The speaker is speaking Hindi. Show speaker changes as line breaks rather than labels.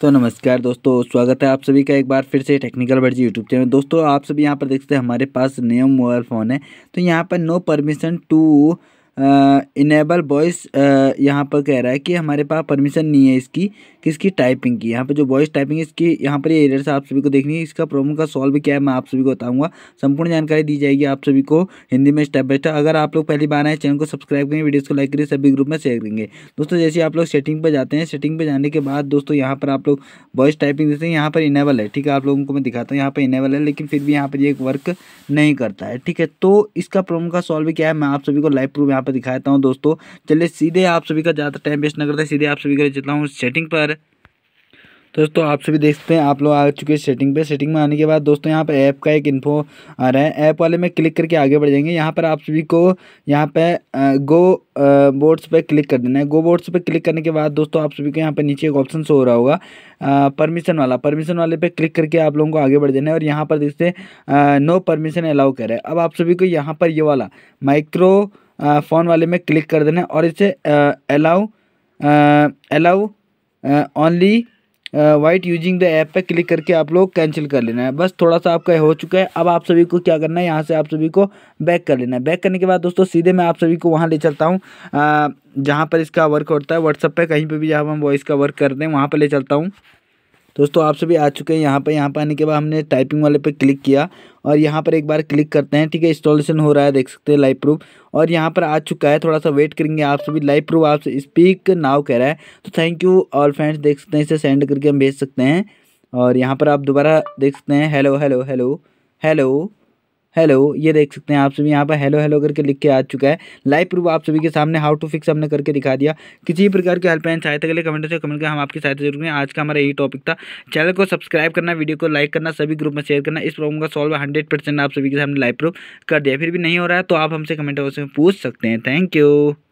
तो नमस्कार दोस्तों स्वागत है आप सभी का एक बार फिर से टेक्निकल बर्जी यूट्यूब चैनल दोस्तों आप सभी यहाँ पर देखते हैं हमारे पास नियम मोबाइल फ़ोन है तो यहाँ पर no permission to enable voice यहाँ पर कह रहा है कि हमारे पास परमिशन नहीं है इसकी किसकी टाइपिंग की यहाँ पर जो वॉइस टाइपिंग है इसकी यहाँ पर ये एरर से आप सभी को देखनी है इसका प्रॉब्लम का सॉल्व क्या है मैं आप सभी को बताऊंगा संपूर्ण जानकारी दी जाएगी आप सभी को हिंदी में स्टेप बाय स्टेप अगर आप लोग पहली बार आए चैनल को सब्सक्राइब करेंगे वीडियोज़ को लाइक करिए सभी ग्रुप में शेयर करेंगे दोस्तों जैसे आप लोग सेटिंग पर जाते हैं सेटिंग पर जाने के बाद दोस्तों यहाँ पर आप लोग वॉइस टाइपिंग देते हैं यहाँ पर इनेबल है ठीक है आप लोगों को मैं दिखाता हूँ यहाँ पर इनेबल है लेकिन फिर भी यहाँ पर ये वर्क नहीं करता है ठीक है तो इसका प्रॉब्लम का सॉल्व क्या है मैं आप सभी को लाइव प्रूफ यहाँ पर दिखाता हूँ दोस्तों चलिए सीधे आप सभी का ज़्यादा टाइम वेस्ट न करते सीधे आप सभी का चलता हूँ सेटिंग पर दोस्तों आप सभी देख सकते हैं आप लोग आ चुके हैं सेटिंग पे सेटिंग में आने के बाद दोस्तों यहाँ पर ऐप का एक इन्फो आ रहा है ऐप वाले में क्लिक करके आगे बढ़ जाएंगे यहाँ पर आप सभी को यहाँ पे गो बोर्ड्स पे क्लिक कर देना है गो बोर्ड्स पे क्लिक करने के बाद दोस्तों आप सभी को यहाँ पे नीचे एक ऑप्शन शो हो रहा होगा परमिशन वाला परमिशन वाले पे क्लिक करके आप लोगों को आगे बढ़ देना है और यहाँ पर देखते नो परमिशन अलाउ करें अब आप सभी को यहाँ पर ये वाला माइक्रो फ़ोन वाले में क्लिक कर देना है और इसे allow allow only while using the app पे क्लिक करके आप लोग कैंसिल कर लेना है बस थोड़ा सा आपका हो चुका है अब आप सभी को क्या करना है यहाँ से आप सभी को बैक कर लेना है बैक करने के बाद दोस्तों सीधे मैं आप सभी को वहाँ ले चलता हूँ जहाँ पर इसका वर्क होता है व्हाट्सअप पे कहीं पे भी जहाँ हम वॉइस का वर्क करते हैं वहाँ पर ले चलता हूँ दोस्तों आप सभी आ चुके हैं यहाँ पर यहाँ पर आने के बाद हमने टाइपिंग वाले पर क्लिक किया और यहाँ पर एक बार क्लिक करते हैं ठीक है इंस्टॉलेशन हो रहा है देख सकते हैं लाइव प्रूफ और यहाँ पर आ चुका है थोड़ा सा वेट करेंगे आप सभी लाइव प्रूफ आपसे स्पीक नाव कह रहा है तो थैंक यू ऑल फ्रेंड्स देख सकते हैं इसे सेंड करके हम भेज सकते हैं और यहाँ पर आप दोबारा देख सकते हैं hello hello hello hello hello ये देख सकते हैं आप सभी यहाँ पर हेलो हेलो करके लिख के आ चुका है लाइव प्रूफ आप सभी के सामने हाउ टू फिक्स हमने करके दिखा दिया किसी भी प्रकार की हेल्पलाइन सहायता के लिए कमेंट से कमेंट कर हम आपकी सहायता जरूर करें आज का हमारा यही टॉपिक था चैनल को सब्सक्राइब करना वीडियो को लाइक करना सभी ग्रुप में शेयर करना इस प्रॉब्लम का सॉल्व हंड्रेड आप सभी के सामने लाइव प्रूफ कर दिया फिर भी नहीं हो रहा है तो आप हमसे कमेंट बॉक्स में पूछ सकते हैं थैंक यू